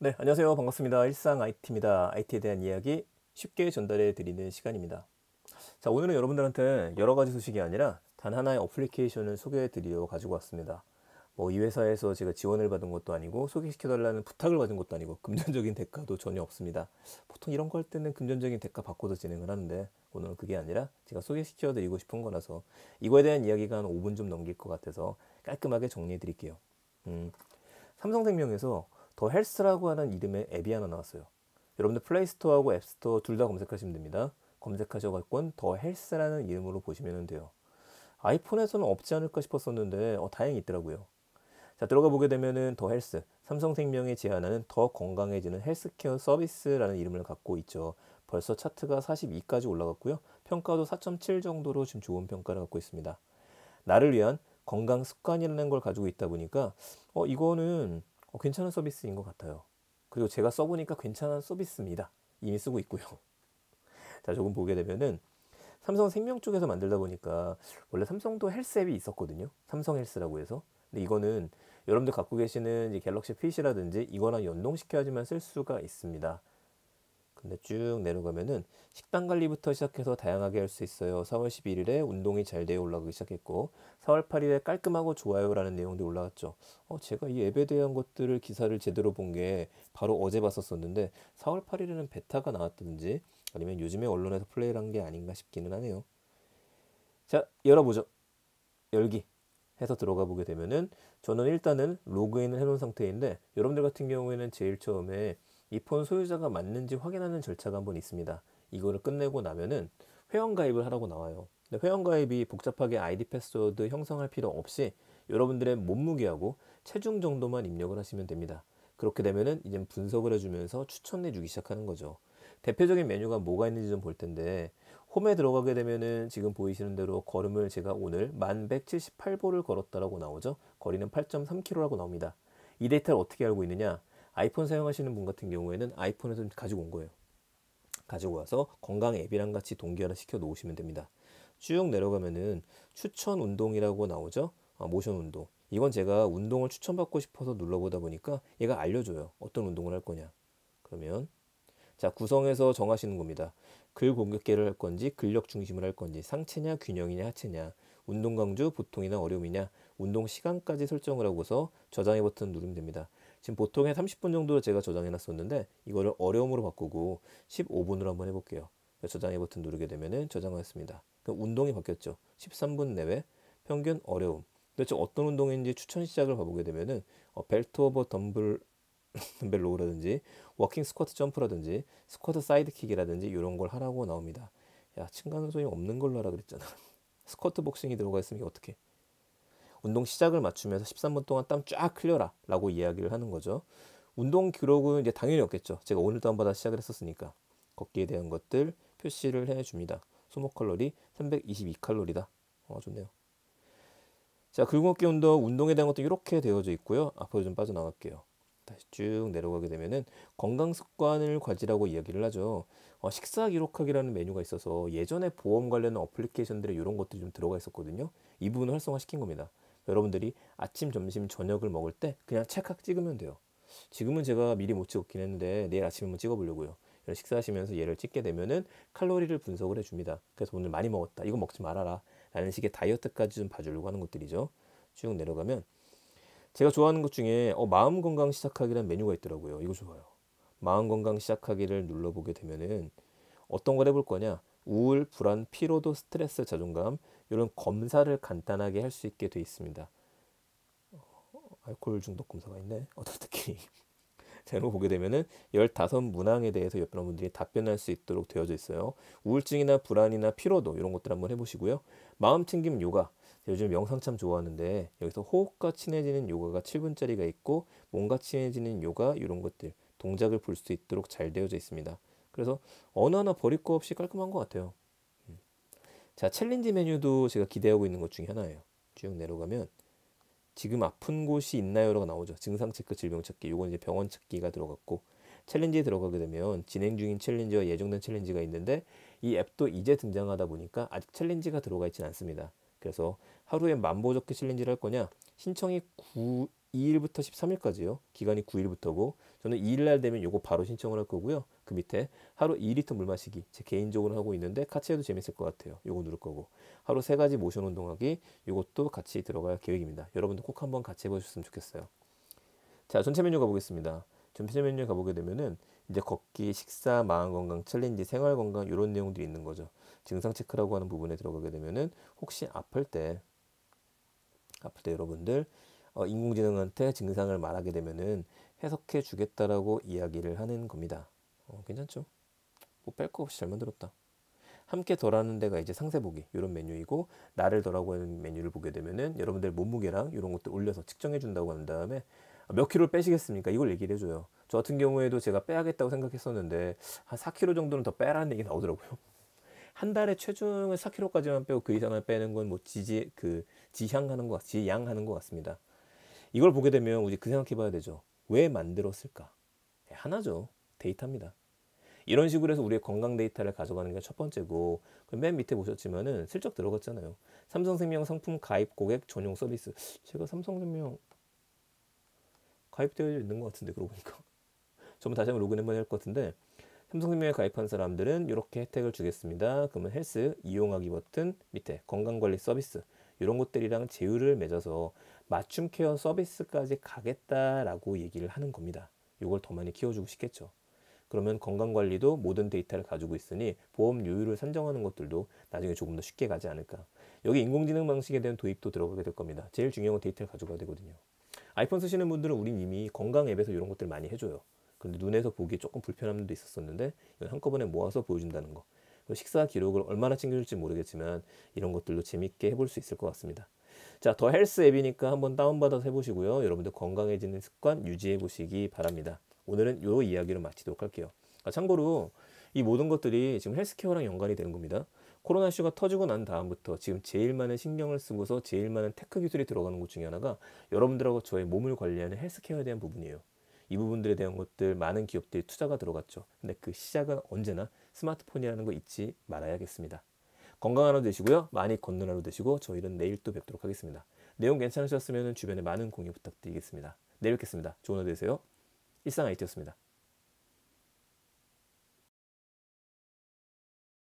네, 안녕하세요. 반갑습니다. 일상 IT입니다. IT에 대한 이야기 쉽게 전달해 드리는 시간입니다. 자, 오늘은 여러분들한테 여러 가지 소식이 아니라 단 하나의 어플리케이션을 소개해 드리려 고 가지고 왔습니다. 뭐 이 회사에서 제가 지원을 받은 것도 아니고 소개시켜 달라는 부탁을 받은 것도 아니고 금전적인 대가도 전혀 없습니다. 보통 이런 거 할 때는 금전적인 대가 받고서 진행을 하는데 오늘은 그게 아니라 제가 소개시켜 드리고 싶은 거라서 이거에 대한 이야기가 한 5분 좀 넘길 것 같아서 깔끔하게 정리해 드릴게요. 음, 삼성생명에서 더 헬스라고 하는 이름의 앱이 하나 나왔어요. 여러분들 플레이스토어하고 앱스토어 둘 다 검색하시면 됩니다. 검색하셔가지고는더 헬스라는 이름으로 보시면 돼요. 아이폰에서는 없지 않을까 싶었었는데 어, 다행히 있더라고요. 자 들어가 보게 되면은 더 헬스 삼성생명이 제안하는 더 건강해지는 헬스케어 서비스라는 이름을 갖고 있죠. 벌써 차트가 42까지 올라갔고요. 평가도 4.7 정도로 지금 좋은 평가를 갖고 있습니다. 나를 위한 건강 습관이라는 걸 가지고 있다 보니까 어 이거는 어, 괜찮은 서비스인 것 같아요. 그리고 제가 써보니까 괜찮은 서비스입니다. 이미 쓰고 있고요. 자, 조금 보게 되면은 삼성 생명 쪽에서 만들다 보니까 원래 삼성도 헬스 앱이 있었거든요. 삼성 헬스라고 해서. 근데 이거는 여러분들 갖고 계시는 갤럭시 핏이라든지 이거랑 연동시켜야지만 쓸 수가 있습니다. 근데 쭉 내려가면은 식단 관리부터 시작해서 다양하게 할 수 있어요. 4월 11일에 운동이 잘 되어 올라가기 시작했고 4월 8일에 깔끔하고 좋아요라는 내용도 올라갔죠 어, 제가 이 앱에 대한 것들을 기사를 제대로 본 게 바로 어제 봤었었는데 4월 8일에는 베타가 나왔든지 아니면 요즘에 언론에서 플레이를 한 게 아닌가 싶기는 하네요. 자, 열어보죠. 열기. 해서 들어가 보게 되면은 저는 일단은 로그인을 해놓은 상태인데 여러분들 같은 경우에는 제일 처음에 이폰 소유자가 맞는지 확인하는 절차가 한 번 있습니다. 이거를 끝내고 나면은 회원가입을 하라고 나와요. 근데 회원가입이 복잡하게 아이디 패스워드 형성할 필요 없이 여러분들의 몸무게하고 체중 정도만 입력을 하시면 됩니다. 그렇게 되면은 이제 분석을 해주면서 추천해 주기 시작하는 거죠. 대표적인 메뉴가 뭐가 있는지 좀 볼 텐데 홈에 들어가게 되면은 지금 보이시는 대로 걸음을 제가 오늘 1178보를 걸었다라고 나오죠. 거리는 8.3km라고 나옵니다. 이 데이터를 어떻게 알고 있느냐? 아이폰 사용하시는 분 같은 경우에는 아이폰을 좀 가지고 온 거예요. 가지고 와서 건강 앱이랑 같이 동기화를 시켜 놓으시면 됩니다. 쭉 내려가면은 추천 운동이라고 나오죠. 아, 모션 운동. 이건 제가 운동을 추천받고 싶어서 눌러보다 보니까 얘가 알려줘요. 어떤 운동을 할 거냐. 그러면 자 구성에서 정하시는 겁니다. 글 공격계를 할 건지 근력 중심을 할 건지 상체냐 균형이냐 하체냐 운동 강조 보통이나 어려움이냐 운동 시간까지 설정을 하고서 저장의 버튼 누르면 됩니다. 지금 보통의 30분 정도로 제가 저장해 놨었는데 이거를 어려움으로 바꾸고 15분으로 한번 해볼게요. 저장의 버튼 누르게 되면은 저장하였습니다. 운동이 바뀌었죠. 13분 내외 평균 어려움. 대체 어떤 운동인지 추천 시작을 봐보게 되면은 어, 벨트 오버 덤블 덤벨 로우라든지 워킹 스쿼트 점프라든지 스쿼트 사이드킥이라든지 이런 걸 하라고 나옵니다. 야 층간소음 없는 걸로 하라 그랬잖아. 스쿼트 복싱이 들어가 있으면 어떻게? 운동 시작을 맞추면서 13분 동안 땀 쫙 흘려라 라고 이야기를 하는 거죠. 운동 기록은 이제 당연히 없겠죠. 제가 오늘 도 한번 받아 시작을 했었으니까 걷기에 대한 것들 표시를 해줍니다. 소모 칼로리 322 칼로리다. 어, 좋네요. 자, 근육걷기 운동 운동에 대한 것도 이렇게 되어져 있고요. 앞으로 좀 빠져나갈게요. 다시 쭉 내려가게 되면은 건강 습관을 관리라고 이야기를 하죠. 어, 식사 기록하기라는 메뉴가 있어서 예전에 보험 관련 어플리케이션들에 이런 것들이 좀 들어가 있었거든요. 이 부분을 활성화시킨 겁니다. 여러분들이 아침, 점심, 저녁을 먹을 때 그냥 찰칵 찍으면 돼요. 지금은 제가 미리 못 찍었긴 했는데 내일 아침에 한번 찍어보려고요. 식사하시면서 얘를 찍게 되면은 칼로리를 분석을 해줍니다. 그래서 오늘 많이 먹었다. 이거 먹지 말아라. 라는 식의 다이어트까지 좀 봐주려고 하는 것들이죠. 쭉 내려가면 제가 좋아하는 것 중에 어, 마음 건강 시작하기란 메뉴가 있더라고요. 이거 좋아요. 마음 건강 시작하기를 눌러보게 되면은 어떤 걸 해볼 거냐? 우울, 불안, 피로도, 스트레스, 자존감, 이런 검사를 간단하게 할 수 있게 돼 있습니다. 어, 알코올 중독 검사가 있네. 어떻게 제목 보게 되면은 15 문항에 대해서 옆에 분들이 답변할 수 있도록 되어져 있어요. 우울증이나 불안이나 피로도 이런 것들 한번 해보시고요. 마음챙김 요가. 요즘 명상 참 좋아하는데 여기서 호흡과 친해지는 요가가 7분짜리가 있고 몸과 친해지는 요가 이런 것들 동작을 볼 수 있도록 잘 되어져 있습니다. 그래서 어느 하나 버릴 거 없이 깔끔한 것 같아요. 자, 챌린지 메뉴도 제가 기대하고 있는 것 중에 하나예요. 쭉 내려가면 지금 아픈 곳이 있나요로고 나오죠. 증상 체크 질병 찾기. 요건 이제 병원 찾기가 들어갔고 챌린지에 들어가게 되면 진행 중인 챌린지와 예정된 챌린지가 있는데 이 앱도 이제 등장하다 보니까 아직 챌린지가 들어가 있진 않습니다. 그래서 하루에 만보 적게 챌린지를 할 거냐 신청이 9 2일부터 13일까지요. 기간이 9일부터고 저는 2일날 되면 요거 바로 신청을 할 거고요. 그 밑에 하루 2리터 물 마시기 제 개인적으로 하고 있는데 같이 해도 재밌을 것 같아요. 요거 누를 거고 하루 3 가지 모션 운동하기 요것도 같이 들어갈 계획입니다. 여러분도 꼭 한번 같이 해보셨으면 좋겠어요. 자 전체 메뉴 가보겠습니다. 전체 메뉴 가보게 되면은 이제 걷기, 식사, 마음 건강, 챌린지, 생활 건강 이런 내용들이 있는 거죠. 증상 체크라고 하는 부분에 들어가게 되면은 혹시 아플 때 아플 때 여러분들 어, 인공지능한테 증상을 말하게 되면은 해석해 주겠다라고 이야기를 하는 겁니다. 어, 괜찮죠? 뭐 뺄 거 없이 잘 만들었다. 함께 덜하는 데가 이제 상세 보기 이런 메뉴이고 나를 덜하고 하는 메뉴를 보게 되면은 여러분들 몸무게랑 이런 것도 올려서 측정해 준다고 한 다음에 아, 몇 킬로 빼시겠습니까? 이걸 얘기를 해줘요. 저 같은 경우에도 제가 빼야겠다고 생각했었는데 한 4킬로 정도는 더 빼라는 얘기 나오더라고요. 한 달에 체중을 4킬로까지만 빼고 그 이상을 빼는 건 뭐 지지 그 지향하는 것 지양하는 것 같습니다. 이걸 보게 되면 우리 그 생각해 봐야 되죠. 왜 만들었을까? 예, 하나죠. 데이터입니다. 이런 식으로 해서 우리의 건강 데이터를 가져가는 게 첫 번째고 맨 밑에 보셨지만은 슬쩍 들어갔잖아요. 삼성생명 상품 가입 고객 전용 서비스 제가 삼성생명 가입되어 있는 것 같은데 그러고 보니까 저번 다시 한번 로그인 한번 할것 같은데 삼성생명에 가입한 사람들은 이렇게 혜택을 주겠습니다. 그러면 헬스 이용하기 버튼 밑에 건강관리 서비스 이런 것들이랑 제휴를 맺어서 맞춤 케어 서비스까지 가겠다라고 얘기를 하는 겁니다. 이걸 더 많이 키워주고 싶겠죠. 그러면 건강관리도 모든 데이터를 가지고 있으니 보험 요율을 산정하는 것들도 나중에 조금 더 쉽게 가지 않을까. 여기 인공지능 방식에 대한 도입도 들어가게 될 겁니다. 제일 중요한 건 데이터를 가져가야 되거든요. 아이폰 쓰시는 분들은 우린 이미 건강 앱에서 이런 것들 많이 해줘요. 근데 눈에서 보기 조금 불편함도 있었었는데 이건 한꺼번에 모아서 보여준다는 거. 식사 기록을 얼마나 챙겨줄지 모르겠지만 이런 것들도 재밌게 해볼 수 있을 것 같습니다. 자, 더 헬스 앱이니까 한번 다운받아서 해보시고요. 여러분들 건강해지는 습관 유지해보시기 바랍니다. 오늘은 요 이야기로 마치도록 할게요. 아, 참고로 이 모든 것들이 지금 헬스케어랑 연관이 되는 겁니다. 코로나 이슈가 터지고 난 다음부터 지금 제일 많은 신경을 쓰고서 제일 많은 테크 기술이 들어가는 것 중에 하나가 여러분들하고 저의 몸을 관리하는 헬스케어에 대한 부분이에요. 이 부분들에 대한 것들 많은 기업들이 투자가 들어갔죠. 근데 그 시작은 언제나 스마트폰이라는 거 잊지 말아야겠습니다. 건강한 하루 되시고요. 많이 걷는 하루 되시고 저희는 내일 또 뵙도록 하겠습니다. 내용 괜찮으셨으면 주변에 많은 공유 부탁드리겠습니다. 내일 뵙겠습니다. 좋은 하루 되세요. 일상 IT였습니다.